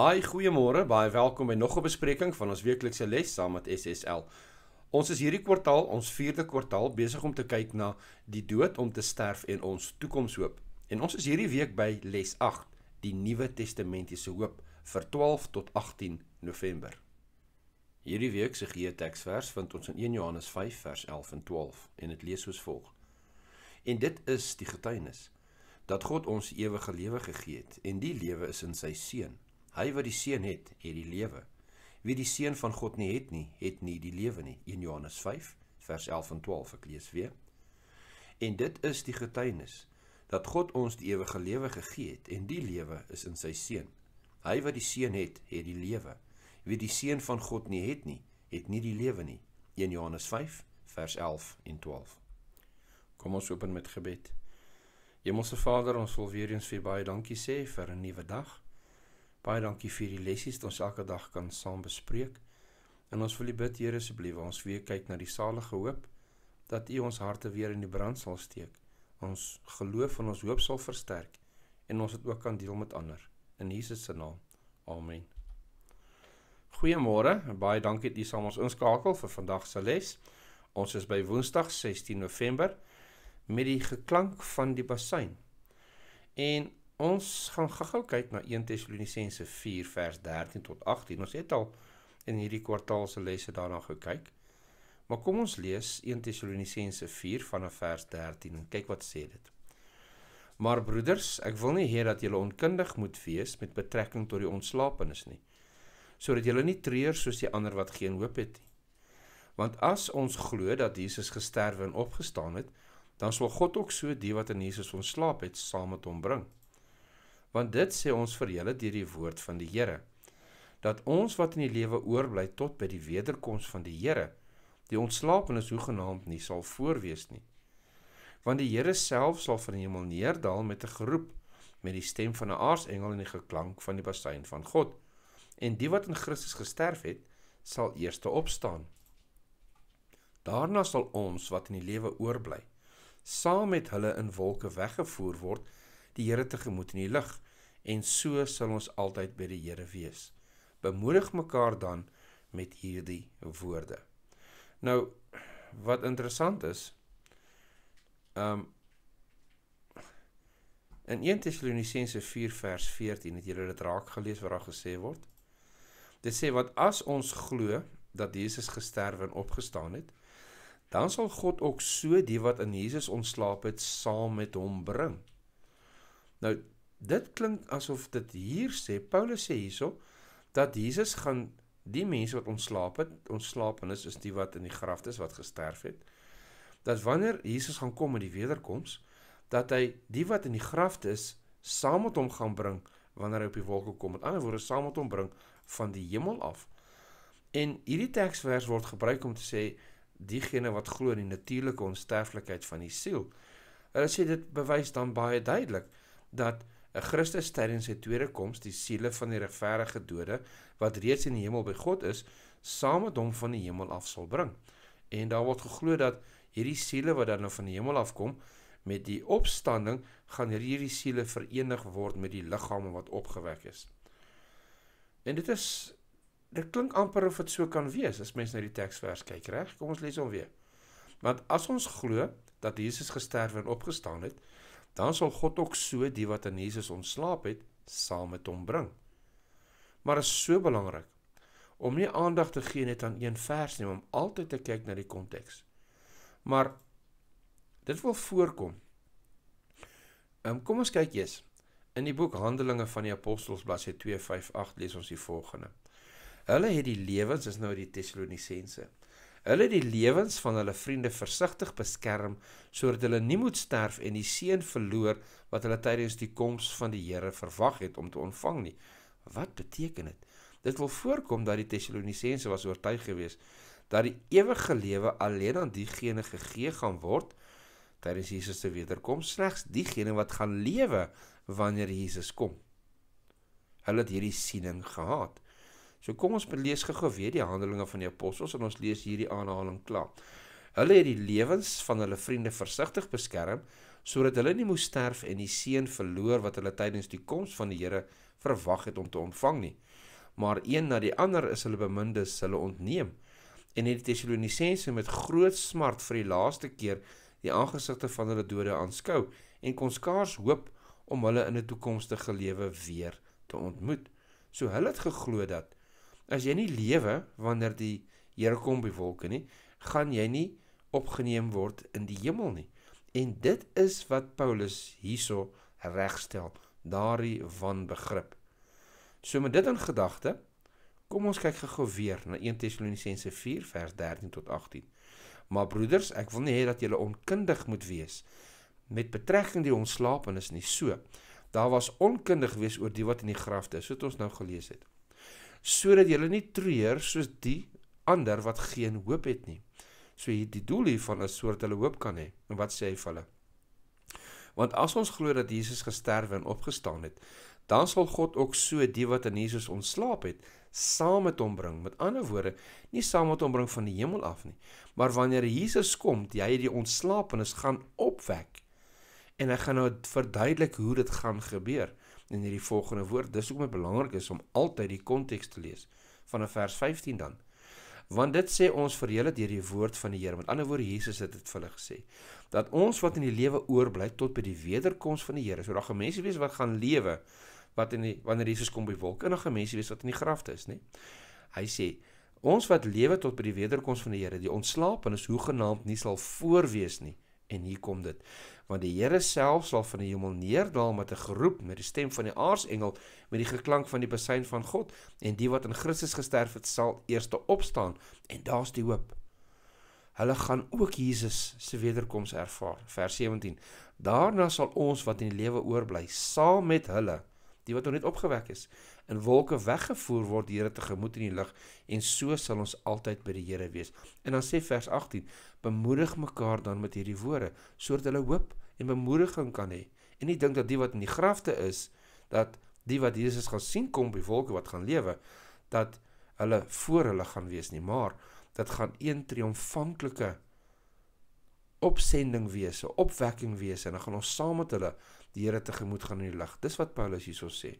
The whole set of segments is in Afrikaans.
Haai, goeiemôre. Baie welkom by nog 'n bespreking van ons weeklikse les saam met SSL. Ons is hierdie kwartaal, ons 4de kwartaal, besig om te kyk na die dood om te sterf en ons toekomshoop. En ons is hierdie week by les 8, die Nuwe Testamentiese hoop vir 12 tot 18 November. Hierdie week se geheteksvers vind ons in 1 Johannes 5 vers 11 en 12 en dit lees soos volg. En dit is die getuienis dat God ons ewige lewe gegee het en die lewe is in sy seun Hy wat die seun het, het die lewe. Wie die seun van God nie het nie, het nie die lewe nie. 1 Johannes 5 vers 11 en 12 ek lees weer. En dit is die getuienis dat God ons die ewige lewe gegee het en die lewe is in sy seun. Hy wat die seun het, het die lewe. Wie die seun van God nie het nie, het nie die lewe nie. 1 Johannes 5 vers 11 en 12. Kom ons open met gebed. Hemelse Vader, ons wil weer eens vir baie dankie sê vir 'n nuwe dag. Baie dankie vir die lessies wat ons elke dag kan saam bespreek. En ons wil U bid, Here, asseblief, ons weer kyk na die salige hoop dat U ons harte weer in die brand sal steek. Ons geloof en ons hoop sal versterk en ons dit ook kan deel met ander. In Jesus se naam. Amen. Goeiemôre. Baie dankie dat jy saam ons inskakel vir vandag se les. Ons is by Woensdag 16 November met die geklank van die bassein. En Ons gaan gou-gou kyk na 1 Tessalonisense 4 vers 13 tot 18. Ons het al in hierdie kwartaal se lesse daarna gekyk. Maar kom ons lees 1 Tessalonisense 4 vanaf vers 13 en kyk wat sê dit. Maar broeders, ek wil nie hê dat julle onkundig moet wees met betrekking tot die ontslapenis nie, sodat julle nie treur soos die ander wat geen hoop het nie. Want as ons glo dat Jesus gesterf en opgestaan het, dan sal God ook so die wat in Jesus ontslaap het, saam met hom bring want dit sê ons vir julle deur die woord van die Here dat ons wat in die lewe oorbly tot by die wederkoms van die Here die ontslaapenes hoegenaamd nie sal voorwees nie want die Here self sal van die hemel neerdal met 'n geroep met die stem van 'n aartsengel en die geklank van die basuin van God en die wat in Christus gesterf het sal eers opstaan daarna sal ons wat in die lewe oorbly saam met hulle in wolke weggevoer word die Here tegemoet in die lig en so sal ons altyd by die Here wees. Bemoedig mekaar dan met hierdie woorde. Nou wat interessant is, ehm um, in 1 Tessalonisense 4 vers 14 het julle dit raak gelees waar daar gesê word. Dit sê wat as ons glo dat Jesus gesterf en opgestaan het, dan sal God ook so die wat in Jesus ontslaap het saam met hom bring. Nou dit klink asof dit hier sê Paulus sê hierso dat Jesus gaan die mense wat ontslaap het, ontslaap en is is die wat in die graf is wat gesterf het. Dat wanneer Jesus gaan kom met die wederkoms, dat hy die wat in die graf is saam met hom gaan bring wanneer hy op die wolke kom. Met ander woorde saam met hom bring van die hemel af. En hierdie teksvers word gebruik om te sê diegene wat glo in die natuurlike onsterflikheid van die siel. Hulle sê dit bewys dan baie duidelik dat 'n Christus tydens sy tweede koms die siele van die regverdige dode wat reeds in die hemel by God is, saam met hom van die hemel af sal bring. En daar word geglo dat hierdie siele wat dan nou van die hemel af kom met die opstanding gaan hierdie siele verenig word met die liggame wat opgewek is. En dit is dit klink amper of dit so kan wees as mens nou die teksvers kyk, reg? Kom ons lees hom weer. Want as ons glo dat Jesus gesterf en opgestaan het, dan sal God ook so die wat aan Jesus ontslaap het, saam met hom bring. Maar is so belangrik om nie aandag te gee net aan een vers nie, om altyd te kyk na die konteks. Maar dit wil voorkom. Um, kom ons kyk eers. In die boek Handelinge van die Apostels bladsy 258 lees ons die volgende. Hulle het die lewens is nou die Tessalonisense Hulle het die lewens van hulle vriende versigtig beskerm sodat hulle nie moet sterf en die seën verloor wat hulle tydens die koms van die Here verwag het om te ontvang nie. Wat beteken dit? Dit wil voorkom dat die Tessalonisense was oortuig geweest dat die ewige lewe alleen aan diegene gegee gaan word tydens Jesus se wederkoms, slegs diegene wat gaan lewe wanneer Jesus kom. Hulle het hierdie siening gehad. So kom ons lees gou-gou weer die Handelinge van die Apostels en ons lees hierdie aanhaling klaar. Hulle het die lewens van hulle vriende versigtig beskerm sodat hulle nie moes sterf en die seën verloor wat hulle tydens die koms van die Here verwag het om te ontvang nie. Maar een na die ander is hulle bemindes hulle ontneem. En die Tessalonisense met groot smart vir die laaste keer die aangesigte van hulle dode aanskou en kon skaars hoop om hulle in 'n toekomstige lewe weer te ontmoet. So hulle het geglo dat As jy nie lewe wanneer die Here kom by wolke nie, gaan jy nie opgeneem word in die hemel nie. En dit is wat Paulus hierso regstel, daardie wanbegrip. So met dit in gedagte, kom ons kyk gou weer na 1 Tessalonisense 4 vers 13 tot 18. Maar broeders, ek wil nie hê dat julle onkundig moet wees met betrekking die ontslaapenis nie. So, daar was onkundig wees oor die wat in die graf is, soos ons nou gelees het sodat jy nie treur soos die ander wat geen hoop het nie. So hierdie doel hiervan is sodat hulle hoop kan hê. En wat sê hy vir hulle? Want as ons glo dat Jesus gesterf en opgestaan het, dan sal God ook so die wat in Jesus ontslaap het, saam met hom bring. Met ander woorde, nie saam met hom bring van die hemel af nie, maar wanneer Jesus kom, jy die ontslaapenes gaan opwek. En ek gaan nou verduidelik hoe dit gaan gebeur in hierdie volgende woord. Dis hoekom dit belangrik is om altyd die konteks te lees van 'n vers 15 dan. Want dit sê ons vir julle deur die woord van die Here. Met ander woorde Jesus het dit vir hulle gesê dat ons wat in die lewe oorbly tot by die wederkoms van die Here, so daar gaan mense wees wat gaan lewe wat in die wanneer Jesus kom by wolke en dan gaan mense wees wat in die grafte is, né? Nee? Hy sê ons wat lewe tot by die wederkoms van die Here, die ontslaap en is hoegenaamd nie sal voorwees nie En hier kom dit. Want die Here self sal van die hemel neerdal met 'n geroep, met die stem van die aartsengel, met die geklank van die besuin van God, en die wat in Christus gesterf het, sal eers opstaan. En daar's die hoop. Hulle gaan ook Jesus se wederkoms ervaar. Vers 17. Daarna sal ons wat in die lewe oorbly, saam met hulle die wat nog net opgewek is, in wolke weggevoer word die Here tegemoet in die lig en so sal ons altyd by die Here wees. En dan sê vers 18: Bemoedig mekaar dan met hierdie woorde sodat hulle hoop en bemoediging kan hê. En nie dink dat die wat in die grafte is, dat die wat Jesus gaan sien kom by wolke wat gaan lewe, dat hulle voor hulle gaan wees nie, maar dit gaan een triomfantlike opsending wees, 'n opwekking wees en dan gaan ons saam met hulle die Here tegemoet gaan in die lig. Dis wat Paulus hierso sê.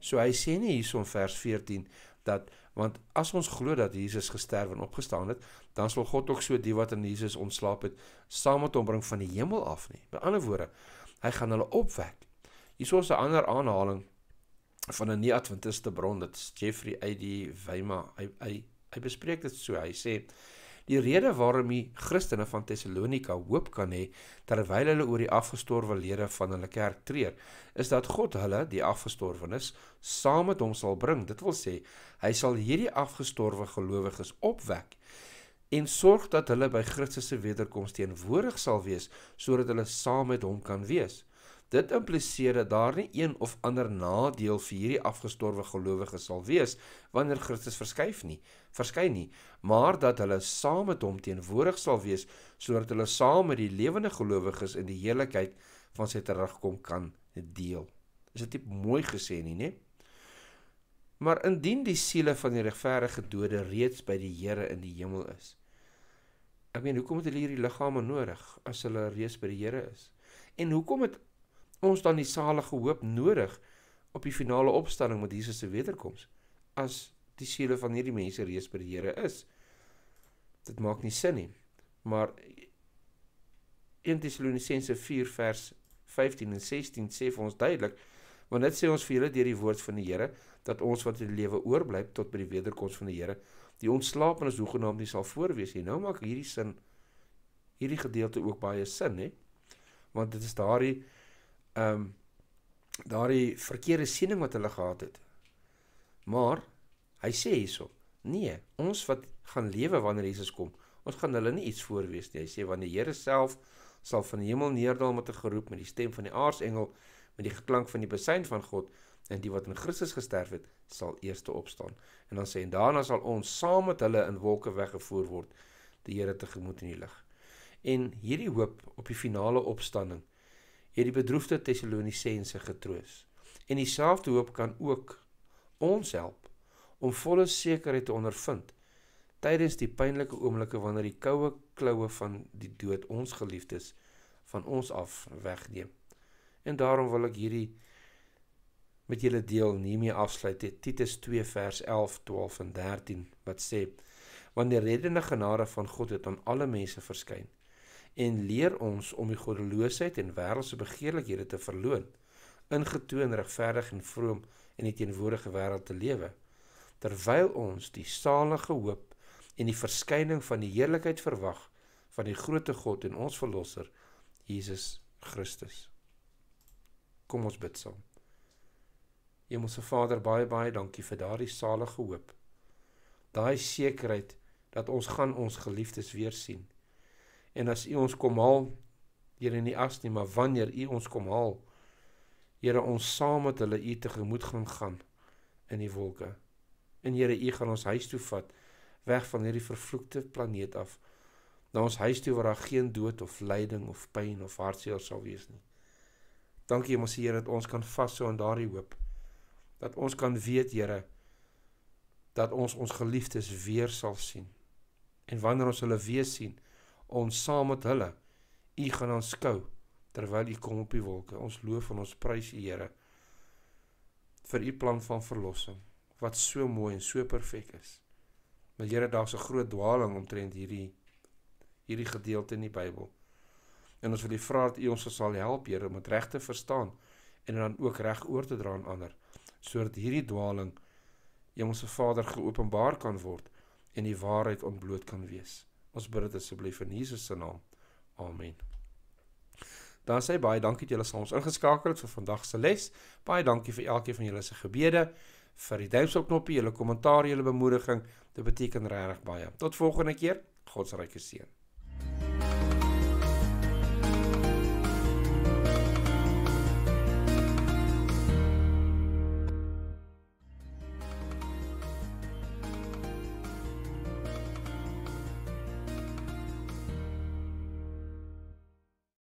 So hy sê nie hierso in vers 14 dat want as ons glo dat Jesus gesterf en opgestaan het, dan sal God ook so die wat in Jesus ontslaap het, saam met hom bring van die hemel af nie. By ander woorde, hy gaan hulle opwek. Hierso is 'n ander aanhaling van 'n nie adventiste bron, dit's Jeffrey A.D. Weima. Hy hy hy bespreek dit so. Hy sê Die rede waarom die Christene van Tessalonika hoop kan hê terwyl hulle oor die afgestorwe lede van hulle kerk treur, is dat God hulle, die afgestorwenes, saam met hom sal bring. Dit wil sê, hy sal hierdie afgestorwe gelowiges opwek en sorg dat hulle by Christus se wederkoms teenwoordig sal wees sodat hulle saam met hom kan wees. Dit impliseer dat daar nie een of ander nadeel vir hierdie afgestorwe gelowiges sal wees wanneer Christus verskyf nie, verskyn nie, maar dat hulle saam met hom teenwoordig sal wees sodat hulle saam met die lewende gelowiges in die heerlikheid van sy terugkom kan deel. Is dit nie mooi gesê nie, né? Maar indien die siele van die regverdige dode reeds by die Here in die hemel is. Ek meen, hoekom het hulle hierdie liggame nodig as hulle reeds by die Here is? En hoekom het ons dan die salige hoop nodig op die finale opstanding met Jesus se wederkoms as die siele van hierdie mense reeds by die Here is. Dit maak nie sin nie. Maar 1 Tessalonisense 4 vers 15 en 16 sê vir ons duidelik want dit sê ons vir julle deur die woord van die Here dat ons wat in die lewe oorbly tot by die wederkoms van die Here die ontslaapenes hoegenaamd nie sal voorwees nie. Nou maak hierdie sin hierdie gedeelte ook baie sin, hè? Want dit is daardie ehm um, daardie verkeerde siening wat hulle gehad het. Maar hy sê hierso, nee, ons wat gaan lewe wanneer Jesus kom, ons gaan hulle nie iets voorwees nie. Hy sê wanneer die Here self sal van die hemel neerdal met 'n geroep met die stem van die aartsengel met die geklank van die besuin van God en die wat in Christus gesterf het sal eers opstaan en dan sê en daarna sal ons saam met hulle in wolke weggevoer word die Here tegemoet in die lig en hierdie hoop op die finale opstanding het die bedroefde Tessalonisense getroos. En dieselfde hoop kan ook ons help om volle sekerheid te ondervind tydens die pynlike oomblikke wanneer die koue kloue van die dood ons geliefdes van ons af wegneem. En daarom wil ek hierdie met julle deel nie meer afsluit het Titus 2 vers 11, 12 en 13 wat sê want die reddende genade van God het aan alle mense verskyn en leer ons om die goddeloosheid en wêreldse begeerlikhede te verloon, ingetoon regverdig en vroom in die teenwoordige wêreld te lewe, terwyl ons die salige hoop en die verskyning van die heerlikheid verwag van die grootte God en ons verlosser Jesus Christus. Kom ons bid saam. Hemelse Vader, baie baie dankie vir daardie salige hoop. Daai sekerheid dat ons gaan ons geliefdes weer sien. En as U ons kom haal, Here in die as nie, maar wanneer U ons kom haal, Here ons saam met hulle U tegemoet gaan gaan in die wolke. En Here U gaan ons huis toe vat weg van hierdie vervloekte planeet af na ons huis toe waar daar geen dood of lyding of pyn of hartseer sal wees nie. Dankie mos Here dat ons kan vashou aan daardie hoop. Dat ons kan weet Here dat ons ons geliefdes weer sal sien. En wanneer ons hulle weer sien, ons saam met hulle u gaan aanskou terwyl u kom op die wolke. Ons loof en ons prys u Here vir u plan van verlossing wat so mooi en so perfek is. Maar Here, daar's 'n groot dwaaling omtrent hierdie hierdie gedeelte in die Bybel. En ons wil die vraat u ons sal help Here om dit reg te verstaan en dan ook reg oor te dra aan ander sodat hierdie dwaaling jemose Vader geopenbaar kan word en die waarheid ontbloot kan wees. Ons bid dit asseblief in Jesus se naam. Amen. Dan sê baie dankie dat julle ons ingeskakel het vir vandag se les. Baie dankie vir elkeen van julle se gebede, vir die duimpel knoppie, julle kommentaar, julle bemoediging. Dit beteken regtig baie. Tot volgende keer. God se ryke seën.